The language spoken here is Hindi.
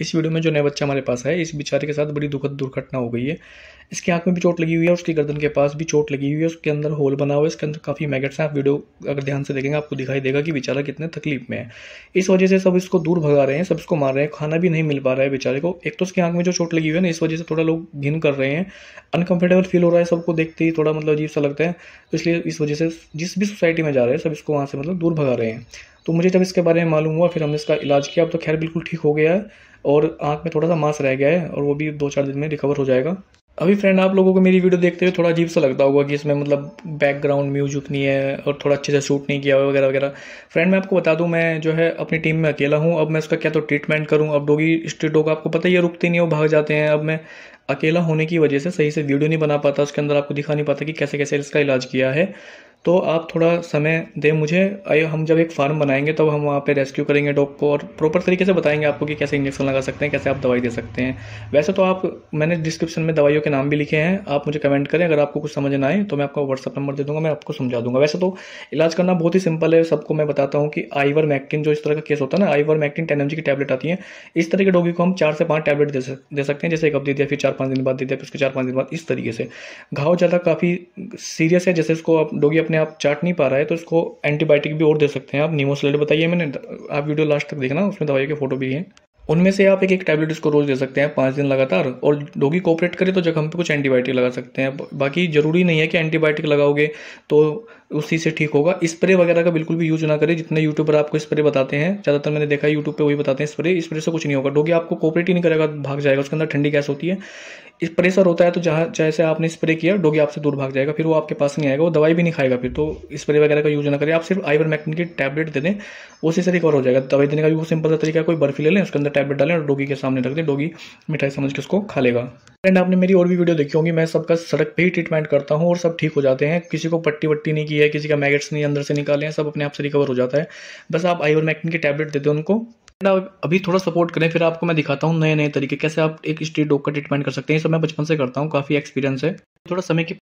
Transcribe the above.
इस वीडियो में जो नया बच्चा हमारे पास है इस बेचारे के साथ बड़ी दुखद दुर्घटना हो गई है इसकी आंख में भी चोट लगी हुई है उसकी गर्दन के पास भी चोट लगी हुई है उसके अंदर होल बना हुआ है इसके अंदर काफ़ी मैगेट्स हैं आप वीडियो अगर ध्यान से देखेंगे आपको दिखाई देगा कि बेचारा कितने तकलीफ में है इस वजह से सब इसको दूर भगा रहे हैं सब इसको मार रहे हैं खाना भी नहीं मिल पा रहा है बेचारे को एक तो उसकी आंख में जो चोट लगी हुई है ना इस वजह से थोड़ा लोग घिन कर रहे हैं अनकम्फर्टेबल फील हो रहा है सबको देखते ही थोड़ा मतलब अजीब सा लगता है तो इसलिए इस वजह से जिस भी सोसाइटी में जा रहे हैं सब इसको वहाँ से मतलब दूर भगा रहे हैं तो मुझे जब इसके बारे में मालूम हुआ फिर हमने इसका इलाज किया अब तो खैर बिल्कुल ठीक हो गया है और आँख में थोड़ा सा मांस रह गया है और वो भी दो चार दिन में रिकवर हो जाएगा अभी फ्रेंड आप लोगों को मेरी वीडियो देखते हुए थोड़ा अजीब सा लगता होगा कि इसमें मतलब बैकग्राउंड म्यूजिक नहीं है और थोड़ा अच्छे से शूट नहीं किया हुआ वगैरह वगैरह फ्रेंड मैं आपको बता दूं मैं जो है अपनी टीम में अकेला हूं अब मैं इसका क्या तो ट्रीटमेंट करूं अब डोगी स्ट्रीट डॉग आपको पता ही है रुकते नहीं हो भाग जाते हैं अब मैं अकेला होने की वजह से सही से वीडियो नहीं बना पाता उसके अंदर आपको दिखा नहीं पाता कि कैसे कैसे इसका इलाज किया है तो आप थोड़ा समय दें मुझे हम जब एक फार्म बनाएंगे तब तो हम वहाँ पे रेस्क्यू करेंगे डॉग को और प्रॉपर तरीके से बताएंगे आपको कि कैसे इंजेक्शन लगा सकते हैं कैसे आप दवाई दे सकते हैं वैसे तो आप मैंने डिस्क्रिप्शन में दवाइयों के नाम भी लिखे हैं आप मुझे कमेंट करें अगर आपको कुछ समझ ना आए तो मैं आपको व्हाट्सअप नंबर दे दूँगा मैं आपको समझा दूंगा वैसे तो इलाज करना बहुत ही सिंपल है सबको मैं बताता हूँ कि आईवर मैक्टिन जो इस तरह का केस होता है ना आईवर मैक्टिन टेन की टैबलेट आती है इस तरह के डॉगी को हम चार से पाँच टैबलेट दे सकते हैं जैसे एक अब दे दिया फिर चार पाँच दिन बाद दे दिया फिर उसके चार पाँच दिन बाद इस तरीके से घाव ज़्यादा काफ़ी सीरियस है जैसे उसको आप डोगी अपने अपने आप चाट नहीं पा रहा है तो उसको एंटीबायोटिक भी और दे सकते हैं आप नीमोसलेट बताइए मैंने आप वीडियो लास्ट तक देखना उसमें दवाइयों के फोटो भी हैं उनमें से आप एक एक टैबलेट उसको रोज दे सकते हैं पाँच दिन लगातार और डोगी कोऑपरेट करे तो जख्म पे कुछ एंटीबायोटिक लगा सकते हैं बाकी जरूरी नहीं है कि एंटीबायोटिक लगाओगे तो उसी से ठीक होगा स्प्रे वगैरह का बिल्कुल भी यूज ना करें जितने यूट्यूब पर आपको स्प्रे बताते हैं ज़्यादातर मैंने देखा यूट्यूब पर वही बताते हैं स्प्रे स्प्रे से कुछ नहीं होगा डोगी आपको कोऑपरेट ही नहीं करेगा भाग जाएगा उसके अंदर ठंडी गैस होती है प्रेशर होता है तो जहाँ जैसे आपने स्प्रे किया डोगी आपसे दूर भाग जाएगा फिर वो आपके पास नहीं आएगा वो दवाई भी नहीं खाएगा फिर तो स्प्रे वगैरह का यूज ना करें आप सिर्फ आइवर मैक्टिन की टैबलेट दे दें उसी से रिकवर हो जाएगा दवाई देने का भी वो सिंपल सा तरीका है कोई बर्फी ले लें उसके अंदर टैबलेट डालें और डोगी के सामने रख दें डोगी मिठाई समझ के उसको खा लेगा फ्रेंड आपने मेरी और भी वीडियो देखी होंगी मैं सबका सड़क पर ही ट्रीटमेंट करता हूँ और सब ठीक हो जाते हैं किसी को पट्टी वट्टी नहीं की है किसी का मैगेट्स नहीं अंदर से निकाले हैं सब अपने आप से रिकवर हो जाता है बस आप आइवर मैक्टिन की टैबलेट दे दें उनको ना अभी थोड़ा सपोर्ट करें फिर आपको मैं दिखाता हूँ नए नए तरीके कैसे आप एक स्ट्रीट डॉग का ट्रीटमेंट कर सकते हैं ये सब मैं बचपन से करता हूँ काफ़ी एक्सपीरियंस है थोड़ा समय की